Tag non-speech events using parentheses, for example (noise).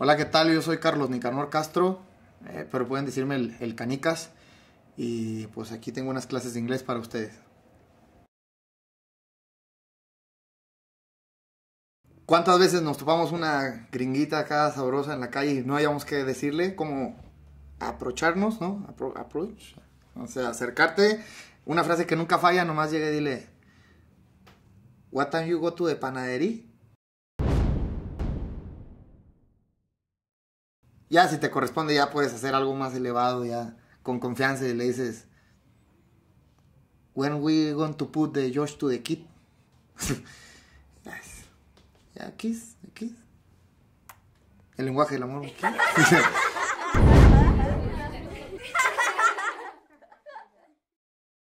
Hola, ¿qué tal? Yo soy Carlos Nicanor Castro, eh, pero pueden decirme el, Canicas. Y pues aquí tengo unas clases de inglés para ustedes. ¿Cuántas veces nos topamos una gringuita acá sabrosa en la calle y no hayamos que decirle cómo aprocharnos, ¿no? approach. O sea, acercarte. Una frase que nunca falla, nomás llega y dile, What time you go to the panadería? Ya si te corresponde, ya puedes hacer algo más elevado, ya con confianza y le dices, When we going to put the Josh to the kid? (laughs) Ya, kiss, kiss. El lenguaje del amor. (laughs)